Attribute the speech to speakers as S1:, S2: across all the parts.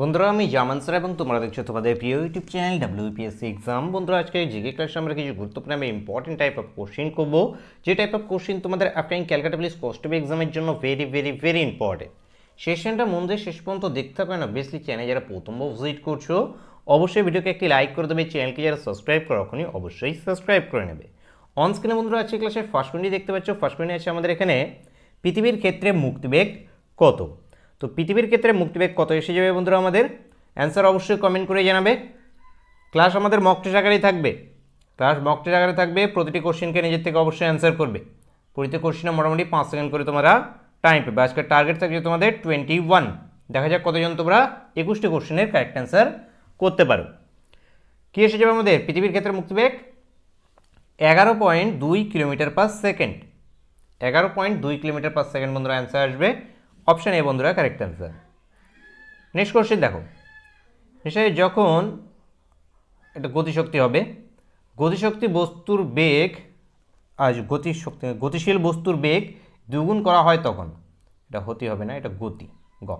S1: বন্ধুরা আমি জামান স্যার এবং তোমরা দেখছো তোমাদের প্রিয় ইউটিউব চ্যানেল ডাব্লিউপিএসসি এক্সাম বন্ধুরা আজকে জিকে ক্লাসে আমরা কিছু গুরুত্বপূর্ণ আমি ইম্পর্টেন্ট টাইপ অফ কোশ্চেন করবো যে টাইপ অফ কোশ্চেন তোমাদের আপকামিং ক্যালকাটা পুলিশ কনস্টেবল এক্সামের জন্য ভেরি ভেরি ভেরি ইম্পর্টেন্ট সেশনটা মন দিয়ে শেষ পর্যন্ত দেখতে হবে না বেসলি চ্যানেল যারা প্রথম ভিজিট করছো অবশ্যই ভিডিওকে একটি লাইক করে দেবে চ্যানেলকে যারা সাবস্ক্রাইব করো ওখানে অবশ্যই সাবস্ক্রাইব করে নেবে অন স্ক্রিনে বন্ধুরা আজকে ক্লাসে ফার্স্ট মিনিট দেখতে পাচ্ছ ফার্স্ট মিনিট আছে আমাদের এখানে পৃথিবীর ক্ষেত্রে মুক্তিবেগ কত তো পৃথিবীর ক্ষেত্রে মুক্তিবেগ কত এসে যাবে বন্ধুরা আমাদের অ্যান্সার অবশ্যই কমেন্ট করে জানাবে ক্লাস আমাদের মক আকারেই থাকবে ক্লাস মক আকারে থাকবে প্রতিটি কোশ্চেনকে নিজের থেকে অবশ্যই অ্যান্সার করবে প্রতিটি কোশ্চেনে মোটামুটি পাঁচ সেকেন্ড করে তোমরা টাইম পাবে আজকের টার্গেট থাকছে তোমাদের টোয়েন্টি ওয়ান দেখা যাক কতজন তোমরা একুশটি কোশ্চেনের কারেক্ট অ্যান্সার করতে পারো কী এসে যাবে আমাদের পৃথিবীর ক্ষেত্রে মুক্তিবেগ এগারো পয়েন্ট দুই কিলোমিটার পার সেকেন্ড এগারো পয়েন্ট দুই কিলোমিটার পার সেকেন্ড বন্ধুরা অ্যান্সার আসবে অপশান এ বন্ধুরা কারেক্ট অ্যান্সার নেক্সট কোশ্চেন দেখো নিশ্চয় যখন এটা গতিশক্তি হবে গতিশক্তি বস্তুর বেগ আজ গতিশক্তি গতিশীল বস্তুর বেগ দ্বিগুণ করা হয় তখন এটা হতে হবে না এটা গতি গ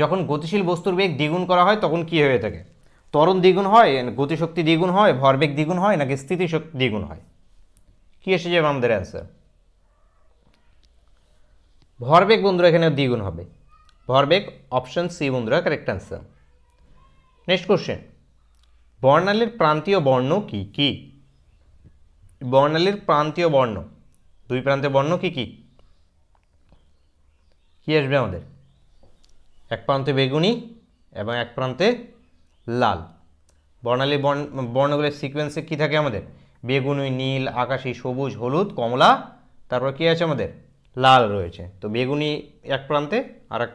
S1: যখন গতিশীল বস্তুর বেগ দ্বিগুণ করা হয় তখন কি হয়ে থাকে তরণ দ্বিগুণ হয় গতিশক্তি দ্বিগুণ হয় ভরবেগ দ্বিগুণ হয় নাকি স্থিতিশক্তি দ্বিগুণ হয় কী এসে যাবে আমাদের অ্যান্সার ভরবেগ বন্ধুরা এখানে দ্বিগুণ হবে ভরবেগ অপশান সি বন্ধুরা কারেক্ট অ্যান্সার নেক্সট কোশ্চেন বর্ণালীর প্রান্তীয় বর্ণ কি কি বর্ণালীর প্রান্তীয় বর্ণ দুই প্রান্তের বর্ণ কি কি কী আসবে আমাদের এক প্রান্তে বেগুনি এবং এক প্রান্তে লাল বর্ণালী বর্ণগুলোর সিকোয়েন্সে কি থাকে আমাদের বেগুনি নীল আকাশি সবুজ হলুদ কমলা তারপর কী আছে আমাদের লাল রয়েছে তো বেগুনি এক প্রান্তে আর এক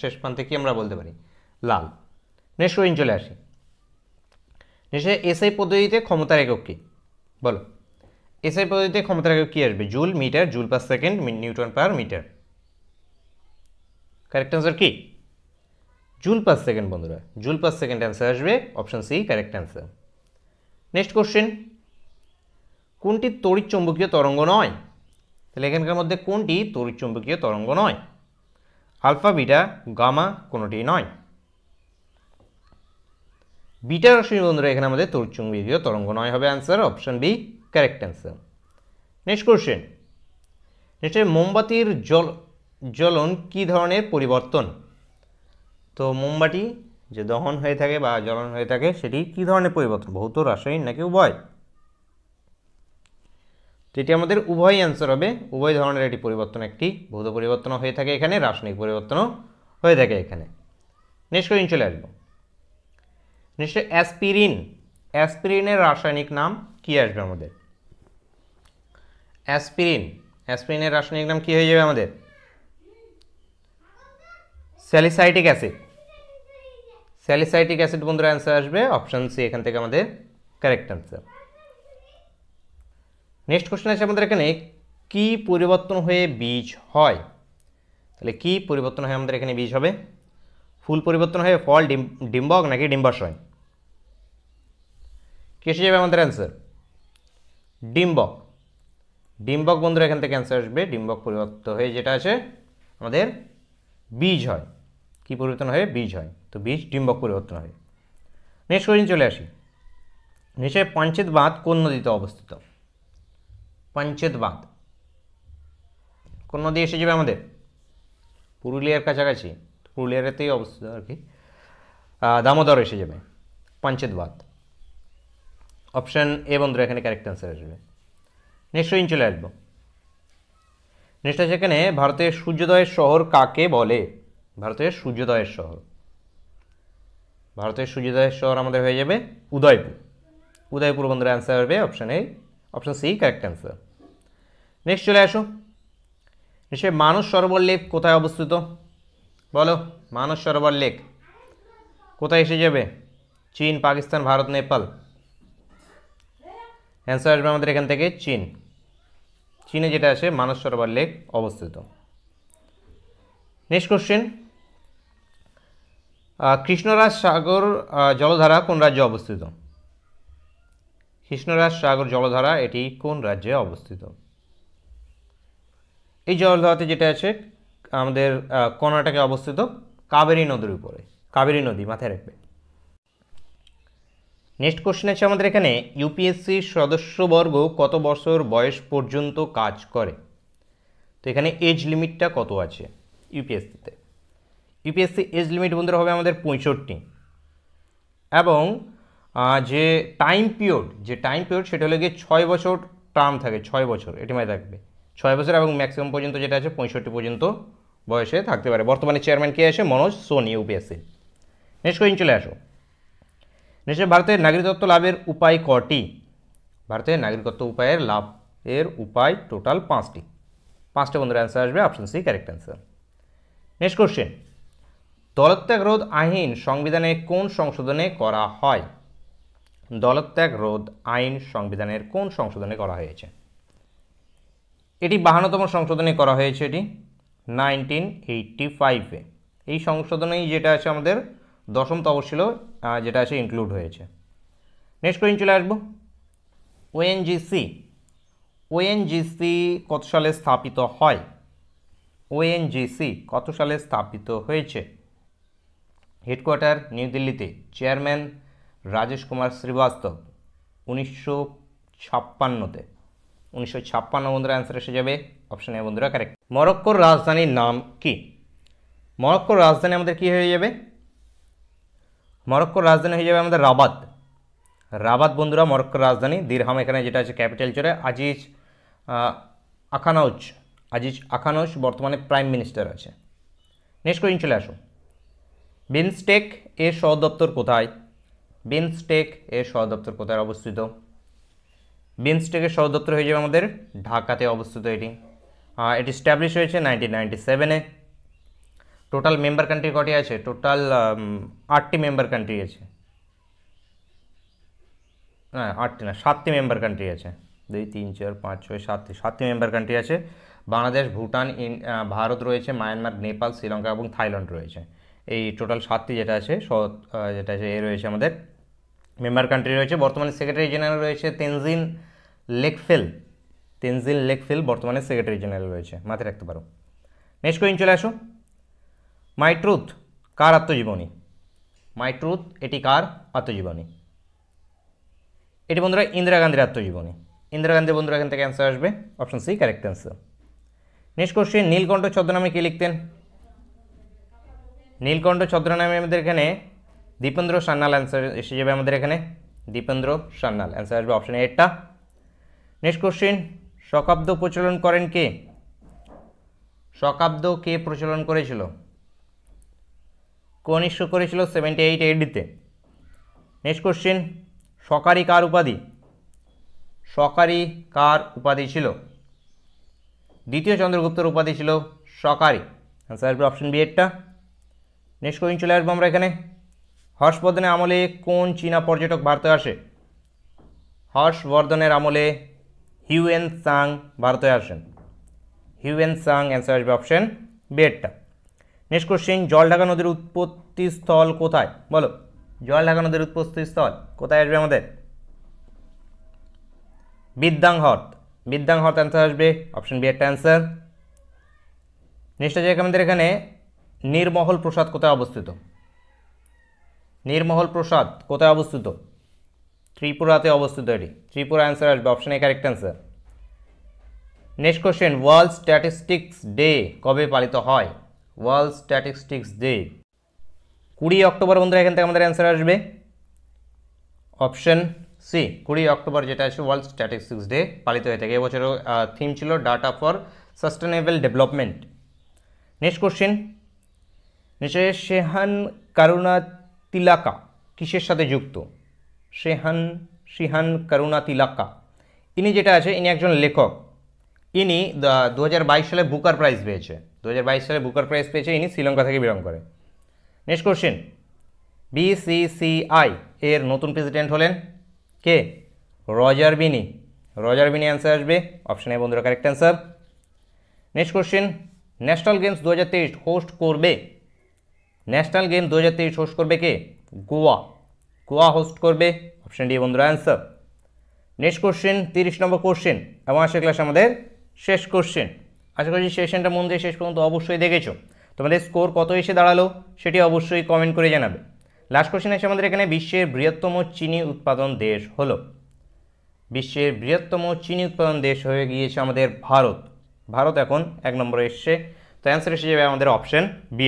S1: শেষ প্রান্তে কি আমরা বলতে পারি লাল নেক্সট কোয়েন চলে আসি নেক্সট এসআই পদ্ধতিতে ক্ষমতার একক কী বলো এসআই পদ্ধতিতে ক্ষমতার একক কী আসবে joule metre joule per second newton per metre correct answer কী জুল পার সেকেন্ড বন্ধুরা জুল পার সেকেন্ড অ্যান্সার আসবে option C correct answer next question কোনটি তড়িৎ চৌম্বকীয় তরঙ্গ নয় তাহলে এখানকার মধ্যে কোনটি তড়িৎচুম্বকীয় তরঙ্গ নয় আলফা বিটা গামা কোনোটি নয় বিটা রশ্মি বন্ধুরা এখানে আমাদের তড়িৎচুম্বকীয় তরঙ্গ নয় হবে answer option B correct answer next question next মোমবাতির জল জ্বলন কি ধরনের পরিবর্তন তো মোমবাতি যে দহন হয়ে থাকে বা জ্বলন হয়ে থাকে সেটি কি ধরনের পরিবর্তন ভৌত রাসায়নিক নাকি উভয় তো এটি আমাদের উভয় অ্যান্সার হবে উভয় ধরনের এটি পরিবর্তন একটি ভৌত পরিবর্তন হয়ে থাকে এখানে রাসায়নিক পরিবর্তনও হয়ে থাকে এখানে নেক্সট কোয়েশ্চন চলে আসবো নেক্সট অ্যাসপিরিন অ্যাসপিরিনের রাসায়নিক নাম কি আসবে আমাদের অ্যাসপিরিন অ্যাসপিরিনের রাসায়নিক নাম কি হয়ে যাবে আমাদের স্যালিসাইটিক অ্যাসিড স্যালিসাইটিক অ্যাসিড বন্ধুরা অ্যান্সার আসবে অপশান সি এখান থেকে আমাদের কারেক্ট অ্যান্সার নেক্সট কোশ্চেন আছে আমাদের এখানে কী পরিবর্তন হয়ে বীজ হয় তাহলে কি পরিবর্তন হয় আমাদের এখানে বীজ হবে ফুল পরিবর্তন হয়ে ফল ডিম ডিম্বক নাকি ডিম্বাশয় কি এসে যাবে আমাদের অ্যান্সার ডিম্বক ডিম্বক বন্ধুরা এখান থেকে অ্যান্সার আসবে ডিম্বক পরিবর্তন হয়ে যেটা আছে আমাদের বীজ হয় কি পরিবর্তন হয়ে বীজ হয় তো বীজ ডিম্বক পরিবর্তন হয় নেক্সট কোয়েশ্চেন চলে আসি নিচে পঞ্চেত বাঁধ কোন নদীতে অবস্থিত পাঞ্চেত বাঁধ কোন নদী এসে যাবে আমাদের পুরুলিয়ার কাছাকাছি পুরুলিয়াতেই অবস্থিত আর কি দামোদর এসে যাবে পাঞ্চেত বাঁধ অপশান এ বন্ধুরা এখানে কারেক্ট অ্যান্সার আসবে নেক্সট ইন চলে আসবো নেক্সট আছে এখানে ভারতের সূর্যোদয়ের শহর কাকে বলে ভারতের সূর্যোদয়ের শহর ভারতের সূর্যোদয়ের শহর আমাদের হয়ে যাবে উদয়পুর উদয়পুর বন্ধুরা অ্যান্সার হবে option A option C correct answer next চলে আসো এসে মানস সরোবর লেক কোথায় অবস্থিত বলো মানস সরোবর লেক কোথায় এসে যাবে চীন পাকিস্তান ভারত নেপাল অ্যান্সার আসবে আমাদের এখান থেকে চীন চীনে যেটা আছে মানস সরোবর লেক অবস্থিত নেক্সট কোশ্চেন কৃষ্ণরাজ সাগর জলধারা কোন রাজ্যে অবস্থিত কৃষ্ণরাজ সাগর জলধারা এটি কোন রাজ্যে অবস্থিত এই জলধারাতে যেটা আছে আমাদের কর্ণাটকে অবস্থিত কাবেরী নদীর উপরে কাবেরী নদী মাথায় রাখবে নেক্সট কোশ্চেন আছে আমাদের এখানে ইউপিএসসির সদস্যবর্গ কত বছর বয়স পর্যন্ত কাজ করে তো এখানে এজ লিমিটটা কত আছে ইউপিএসসিতে ইউপিএসসি এজ লিমিট বন্ধুরা হবে আমাদের পঁয়ষট্টি এবং যে টাইম পিরিয়ড যে টাইম পিরিয়ড সেটা হলে গিয়ে ছয় বছর টার্ম থাকে ছয় বছর এটি মাথায় থাকবে ছয় বছর এবং ম্যাক্সিমাম পর্যন্ত যেটা আছে পঁয়ষট্টি পর্যন্ত বয়সে থাকতে পারে বর্তমানে চেয়ারম্যান কে আছে Manoj Soni UPSC next question চলে আসো নিশ্চয় ভারতের নাগরিকত্ব লাভের উপায় কটি ভারতের নাগরিকত্ব উপায়ের লাভ এর উপায় টোটাল পাঁচটি পাঁচটা বন্ধুর অ্যান্সার আসবে option C correct answer next question দলত্যাগ রোধ আইন সংবিধানে কোন সংশোধনে করা হয় দলত্যাগ রোধ আইন সংবিধানের কোন সংশোধনে করা হয়েছে এটি বাহান্নতম সংশোধনে করা হয়েছে এটি নাইনটিন এইটটি ফাইভে এই সংশোধনেই যেটা আছে আমাদের দশম তপশিল যেটা আছে ইনক্লুড হয়েছে নেক্সট কোয়েন চলে আসবো ওএনজিসি ওএনজিসি কত সালে স্থাপিত হয় ওএনজিসি কত সালে স্থাপিত হয়েছে হেডকোয়ার্টার নিউ দিল্লিতে চেয়ারম্যান রাজেশ কুমার শ্রীবাস্তব উনিশশো ছাপ্পান্নতে উনিশশো বন্ধুরা অ্যান্সার এসে যাবে এ বন্ধুরা কারেক্ট মরক্কোর রাজধানীর নাম কি মরক্কোর রাজধানী আমাদের কি হয়ে যাবে মরক্কোর রাজধানী হয়ে যাবে আমাদের রাবাত রাবাত বন্ধুরা মরক্কোর রাজধানী দীরহাম এখানে যেটা আছে ক্যাপিটাল চলে আজিজ আখানৌজ আজিজ আখানউজ বর্তমানে প্রাইম মিনিস্টার আছে নেক্সট কোয়েশ্চন চলে আসো বিনস্টেক এর সদপ্তর কোথায় বিনস্টেক এর সদপ্তর কোথায় অবস্থিত বিমস্টেকের দপ্তর হয়ে যাবে আমাদের ঢাকাতে অবস্থিত এটি এটি স্ট্যাবলিশ হয়েছে নাইনটিন নাইনটি সেভেনে টোটাল মেম্বার কান্ট্রি কটি আছে টোটাল um, আটটি মেম্বার কান্ট্রি আছে হ্যাঁ আটটি না সাতটি মেম্বার কান্ট্রি আছে দুই তিন চার পাঁচ ছয় সাতটি সাতটি মেম্বার কান্ট্রি আছে বাংলাদেশ ভুটান ভারত রয়েছে মায়ানমার নেপাল শ্রীলঙ্কা এবং থাইল্যান্ড রয়েছে এই টোটাল সাতটি যেটা আছে যেটা আছে এ রয়েছে আমাদের মেম্বার কান্ট্রি রয়েছে বর্তমানে সেক্রেটারি জেনারেল রয়েছে তেনজিন লেকফেল তেনজিন লেকফেল বর্তমানে সেক্রেটারি জেনারেল রয়েছে মাথায় রাখতে পারো নেক্সট কোয়েন চলে আসো মাই ট্রুথ কার আত্মজীবনী মাই ট্রুথ এটি কার আত্মজীবনী এটি বন্ধুরা ইন্দিরা গান্ধীর আত্মজীবনী ইন্দিরা গান্ধীর বন্ধুরা এখান থেকে অ্যান্সার আসবে option C correct answer next question নীলকণ্ঠ ছদ্মনামে কে লিখতেন নীলকণ্ঠ ছদ্মনামে আমাদের এখানে দীপেন্দ্র সান্যাল অ্যান্সার এসে যাবে আমাদের এখানে দীপেন্দ্র সান্যাল অ্যান্সার আসবে অপশান এরটা নেক্সট কোশ্চিন শকাব্দ প্রচলন করেন কে শকাব্দ কে প্রচলন করেছিল কোন ইস্যু করেছিল সেভেন্টি এইট এইটিতে নেক্সট কোশ্চিন সকারি কার উপাধি সকারি কার উপাধি ছিল দ্বিতীয় চন্দ্রগুপ্তর উপাধি ছিল সকারি অ্যান্সার আসবে অপশন বি এরটা নেক্সট কোশ্চিন চলে আসবো আমরা এখানে হর্ষবর্ধনের আমলে কোন চীনা পর্যটক ভারতে আসে হর্ষবর্ধনের আমলে হিউএন সাং ভারতে আসেন হিউএন সাং অ্যান্সার আসবে অপশান বেডটা নেক্সট কোশ্চেন জলঢাকা নদীর উৎপত্তি স্থল কোথায় বলো জলঢাকা নদীর উৎপত্তি স্থল কোথায় আসবে আমাদের বিদ্যাংহর্ত বিদ্যাংহর্ত অ্যান্সার আসবে অপশন বি একটা অ্যান্সার নেক্সট আছে আমাদের এখানে নির্মহল প্রসাদ কোথায় অবস্থিত নির্মহল প্রসাদ কোথায় অবস্থিত ত্রিপুরাতে অবস্থিত এটি ত্রিপুরা অ্যান্সার আসবে অপশানে correct answer next question world statistics day কবে পালিত হয় ওয়ার্ল্ড স্ট্যাটিস্টিক্স ডে কুড়ি অক্টোবর বন্ধুরা এখান থেকে আমাদের অ্যান্সার আসবে অপশন সি কুড়ি অক্টোবর যেটা আছে ওয়ার্ল্ড স্ট্যাটিস্টিক্স ডে পালিত হয়ে থাকে এবছরের থিম ছিল data for sustainable development next question নিশ্চয় শেহান কারুনাথ তিলাকা কিসের সাথে যুক্ত শেহান শিহান করুণা তিলাকা ইনি যেটা আছে ইনি একজন লেখক ইনি দু সালে বুকার প্রাইজ পেয়েছে দু সালে বুকার প্রাইজ পেয়েছে ইনি শ্রীলঙ্কা থেকে বিলং করে নেক্সট কোশ্চেন বিসিসিআই এর নতুন প্রেসিডেন্ট হলেন কে রজার বিনি রজার বিনি অ্যান্সার আসবে অপশানে বন্ধুরা correct answer next question national games দু হোস্ট করবে ন্যাশনাল গেম দু হাজার তেইশ হোস্ট করবে কে গোয়া গোয়া হোস্ট করবে অপশান ডি বন্ধুরা অ্যান্সার নেক্সট কোশ্চেন তিরিশ নম্বর কোশ্চেন এবং আজকের ক্লাস আমাদের শেষ কোশ্চেন আশা করছি সেশনটা মন দিয়ে শেষ পর্যন্ত অবশ্যই দেখেছো তোমাদের স্কোর কত এসে দাঁড়ালো সেটি অবশ্যই কমেন্ট করে জানাবে লাস্ট কোশ্চেন আছে আমাদের এখানে বিশ্বের বৃহত্তম চিনি উৎপাদন দেশ হলো বিশ্বের বৃহত্তম চিনি উৎপাদন দেশ হয়ে গিয়েছে আমাদের ভারত ভারত এখন এক নম্বরে এসছে তো অ্যান্সার এসে যাবে আমাদের অপশান বি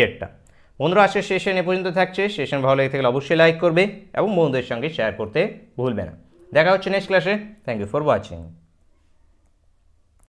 S1: বন্ধুরা আসে সেশন এ পর্যন্ত থাকছে সেশন ভালো লেগে থাকলে অবশ্যই লাইক করবে এবং বন্ধুদের সঙ্গে শেয়ার করতে ভুলবে না দেখা হচ্ছে নেক্সট ক্লাসে থ্যাংক ইউ ফর ওয়াচিং